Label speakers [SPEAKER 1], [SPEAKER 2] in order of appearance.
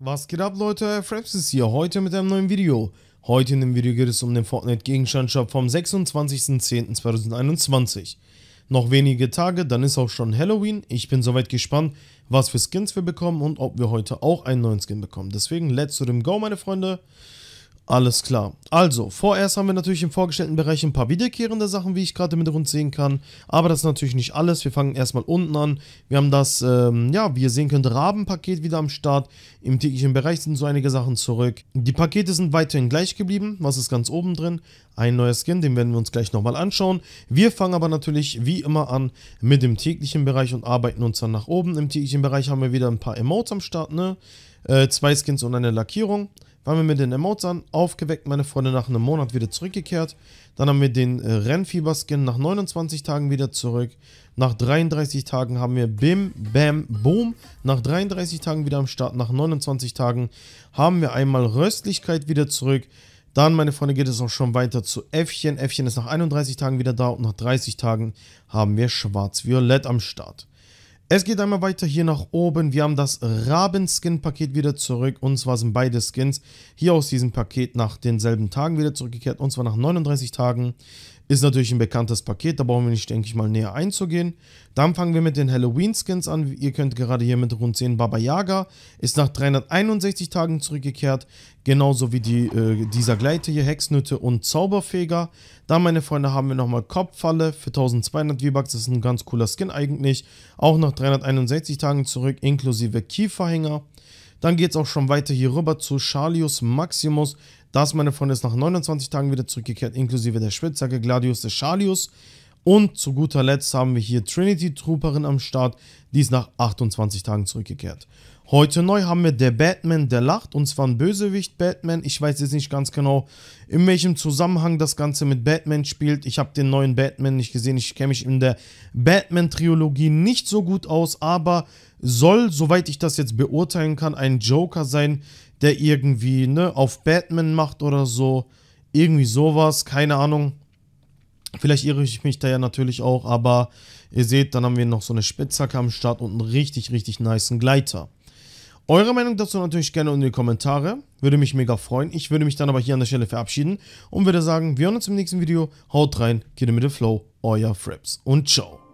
[SPEAKER 1] Was geht ab Leute, euer Fraps ist hier, heute mit einem neuen Video. Heute in dem Video geht es um den Fortnite Gegenstandshop vom 26.10.2021. Noch wenige Tage, dann ist auch schon Halloween. Ich bin soweit gespannt, was für Skins wir bekommen und ob wir heute auch einen neuen Skin bekommen. Deswegen let's to dem Go, meine Freunde. Alles klar. Also, vorerst haben wir natürlich im vorgestellten Bereich ein paar wiederkehrende Sachen, wie ich gerade mit rund sehen kann. Aber das ist natürlich nicht alles. Wir fangen erstmal unten an. Wir haben das, ähm, ja, wie ihr sehen könnt, Rabenpaket wieder am Start. Im täglichen Bereich sind so einige Sachen zurück. Die Pakete sind weiterhin gleich geblieben. Was ist ganz oben drin? Ein neuer Skin, den werden wir uns gleich nochmal anschauen. Wir fangen aber natürlich wie immer an mit dem täglichen Bereich und arbeiten uns dann nach oben. Im täglichen Bereich haben wir wieder ein paar Emotes am Start, ne? Äh, zwei Skins und eine Lackierung waren wir mit den Emotes an, aufgeweckt, meine Freunde nach einem Monat wieder zurückgekehrt. Dann haben wir den äh, Rennfieber-Skin nach 29 Tagen wieder zurück. Nach 33 Tagen haben wir Bim, Bam, Boom. Nach 33 Tagen wieder am Start. Nach 29 Tagen haben wir einmal Röstlichkeit wieder zurück. Dann, meine Freunde, geht es auch schon weiter zu Äffchen. Äffchen ist nach 31 Tagen wieder da und nach 30 Tagen haben wir Schwarz-Violett am Start. Es geht einmal weiter hier nach oben. Wir haben das Raben-Skin-Paket wieder zurück. Und zwar sind beide Skins hier aus diesem Paket nach denselben Tagen wieder zurückgekehrt. Und zwar nach 39 Tagen. Ist natürlich ein bekanntes Paket, da brauchen wir nicht, denke ich mal, näher einzugehen. Dann fangen wir mit den Halloween-Skins an. Ihr könnt gerade hier mit rund sehen, Baba Yaga ist nach 361 Tagen zurückgekehrt. Genauso wie die, äh, dieser Gleiter hier, Hexnütte und Zauberfeger. Dann, meine Freunde, haben wir nochmal Kopffalle für 1200 V-Bucks. Das ist ein ganz cooler Skin eigentlich. Auch nach 361 Tagen zurück, inklusive Kieferhänger. Dann geht es auch schon weiter hier rüber zu Charlius Maximus. Das, meine Freunde, ist nach 29 Tagen wieder zurückgekehrt, inklusive der Spitzhacke Gladius des Charlius. Und zu guter Letzt haben wir hier Trinity Trooperin am Start, die ist nach 28 Tagen zurückgekehrt. Heute neu haben wir der Batman, der lacht, und zwar ein Bösewicht Batman. Ich weiß jetzt nicht ganz genau, in welchem Zusammenhang das Ganze mit Batman spielt. Ich habe den neuen Batman nicht gesehen. Ich kenne mich in der batman triologie nicht so gut aus, aber soll, soweit ich das jetzt beurteilen kann, ein Joker sein, der irgendwie ne, auf Batman macht oder so. Irgendwie sowas, keine Ahnung. Vielleicht irre ich mich da ja natürlich auch, aber ihr seht, dann haben wir noch so eine Spitzhacke am Start und einen richtig, richtig niceen Gleiter. Eure Meinung dazu natürlich gerne in die Kommentare. Würde mich mega freuen. Ich würde mich dann aber hier an der Stelle verabschieden und würde sagen, wir hören uns im nächsten Video. Haut rein, geht mit dem Flow, euer Fraps und ciao.